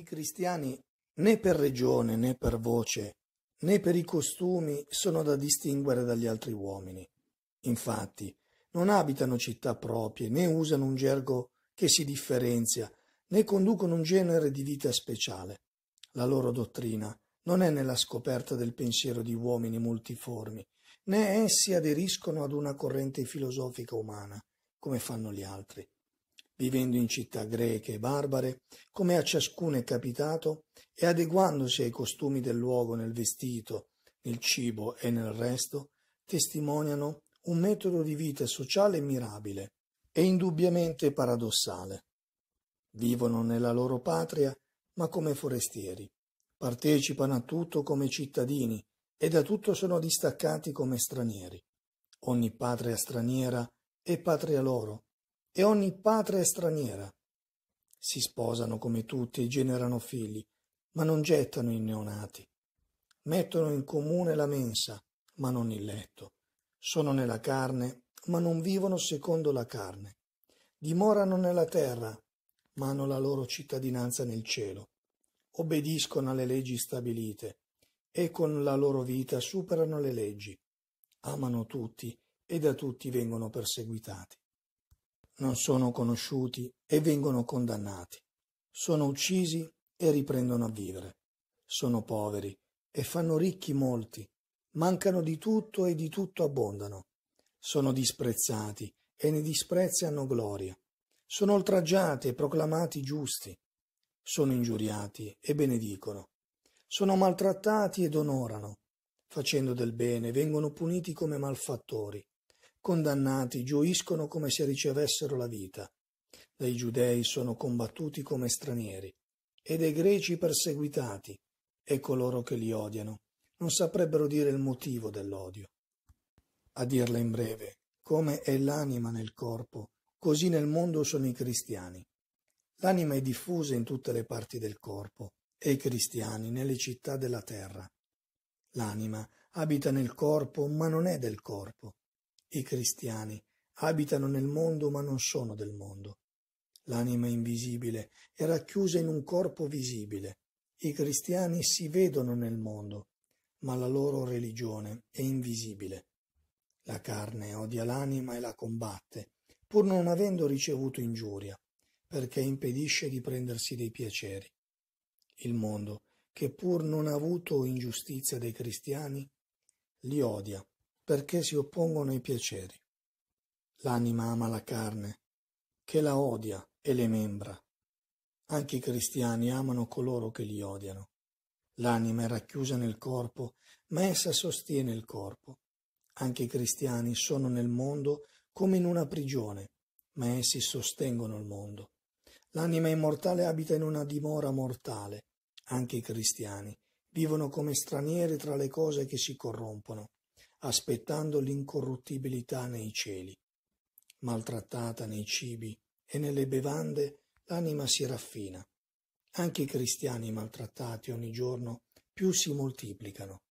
i cristiani né per regione né per voce né per i costumi sono da distinguere dagli altri uomini. Infatti, non abitano città proprie, né usano un gergo che si differenzia, né conducono un genere di vita speciale. La loro dottrina non è nella scoperta del pensiero di uomini multiformi, né essi aderiscono ad una corrente filosofica umana, come fanno gli altri vivendo in città greche e barbare, come a ciascuno è capitato, e adeguandosi ai costumi del luogo nel vestito, nel cibo e nel resto, testimoniano un metodo di vita sociale mirabile e indubbiamente paradossale. Vivono nella loro patria, ma come forestieri. Partecipano a tutto come cittadini e da tutto sono distaccati come stranieri. Ogni patria straniera è patria loro e ogni patria è straniera. Si sposano come tutti e generano figli, ma non gettano i neonati. Mettono in comune la mensa, ma non il letto. Sono nella carne, ma non vivono secondo la carne. Dimorano nella terra, ma hanno la loro cittadinanza nel cielo. Obbediscono alle leggi stabilite e con la loro vita superano le leggi. Amano tutti e da tutti vengono perseguitati non sono conosciuti e vengono condannati. Sono uccisi e riprendono a vivere. Sono poveri e fanno ricchi molti. Mancano di tutto e di tutto abbondano. Sono disprezzati e nei disprezzi hanno gloria. Sono oltraggiati e proclamati giusti. Sono ingiuriati e benedicono. Sono maltrattati ed onorano. Facendo del bene vengono puniti come malfattori condannati gioiscono come se ricevessero la vita, dai giudei sono combattuti come stranieri, e dai greci perseguitati, e coloro che li odiano non saprebbero dire il motivo dell'odio. A dirla in breve, come è l'anima nel corpo, così nel mondo sono i cristiani. L'anima è diffusa in tutte le parti del corpo, e i cristiani nelle città della terra. L'anima abita nel corpo, ma non è del corpo, i cristiani, abitano nel mondo ma non sono del mondo. L'anima invisibile è racchiusa in un corpo visibile. I cristiani si vedono nel mondo, ma la loro religione è invisibile. La carne odia l'anima e la combatte, pur non avendo ricevuto ingiuria, perché impedisce di prendersi dei piaceri. Il mondo, che pur non ha avuto ingiustizia dei cristiani, li odia perché si oppongono ai piaceri. L'anima ama la carne, che la odia e le membra. Anche i cristiani amano coloro che li odiano. L'anima è racchiusa nel corpo, ma essa sostiene il corpo. Anche i cristiani sono nel mondo come in una prigione, ma essi sostengono il mondo. L'anima immortale abita in una dimora mortale. Anche i cristiani vivono come stranieri tra le cose che si corrompono aspettando l'incorruttibilità nei cieli. Maltrattata nei cibi e nelle bevande, l'anima si raffina. Anche i cristiani maltrattati ogni giorno più si moltiplicano.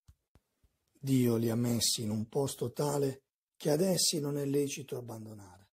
Dio li ha messi in un posto tale che ad essi non è lecito abbandonare.